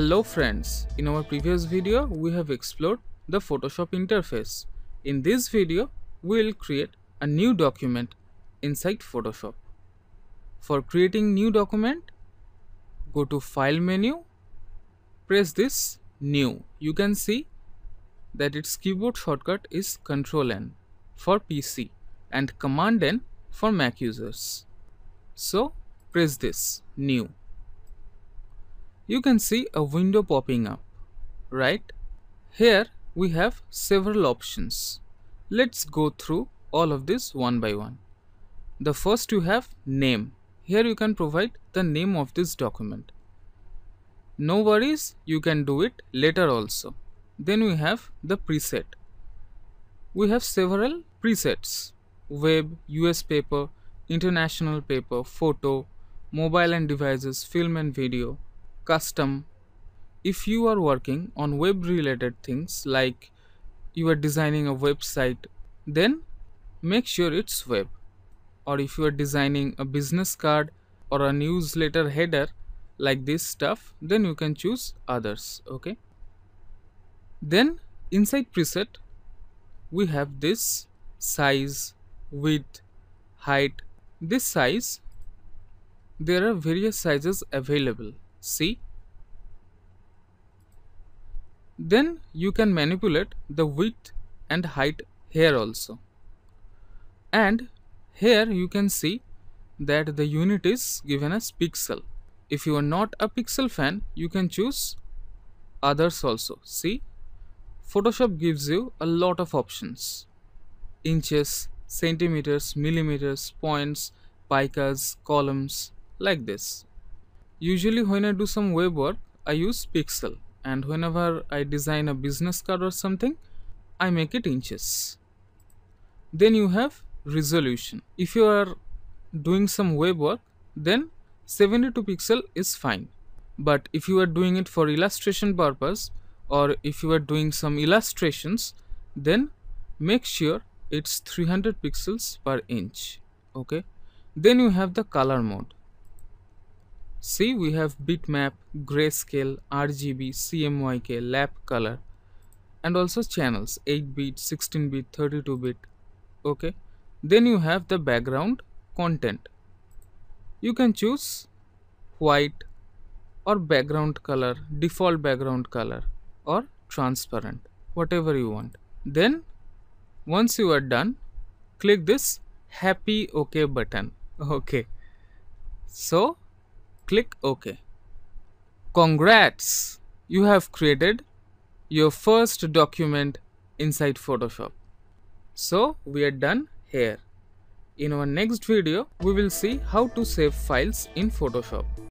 Hello friends, in our previous video we have explored the Photoshop interface. In this video, we will create a new document inside Photoshop. For creating new document, go to file menu, press this new. You can see that its keyboard shortcut is Ctrl N for PC and Command N for Mac users. So press this new you can see a window popping up, right? Here we have several options. Let's go through all of this one by one. The first you have name. Here you can provide the name of this document. No worries, you can do it later also. Then we have the preset. We have several presets. Web, US paper, international paper, photo, mobile and devices, film and video, custom if you are working on web related things like you are designing a website then make sure it's web or if you are designing a business card or a newsletter header like this stuff then you can choose others okay then inside preset we have this size width height this size there are various sizes available see then you can manipulate the width and height here also and here you can see that the unit is given as pixel if you are not a pixel fan you can choose others also see Photoshop gives you a lot of options inches centimeters millimeters points pikas columns like this Usually when I do some web work, I use pixel and whenever I design a business card or something, I make it inches. Then you have resolution. If you are doing some web work, then 72 pixel is fine. But if you are doing it for illustration purpose or if you are doing some illustrations, then make sure it's 300 pixels per inch. Okay. Then you have the color mode. See we have bitmap, grayscale, RGB, CMYK, lap color and also channels 8-bit, 16-bit, 32-bit okay then you have the background content you can choose white or background color default background color or transparent whatever you want then once you are done click this happy okay button okay so click OK. Congrats! You have created your first document inside Photoshop. So we are done here. In our next video, we will see how to save files in Photoshop.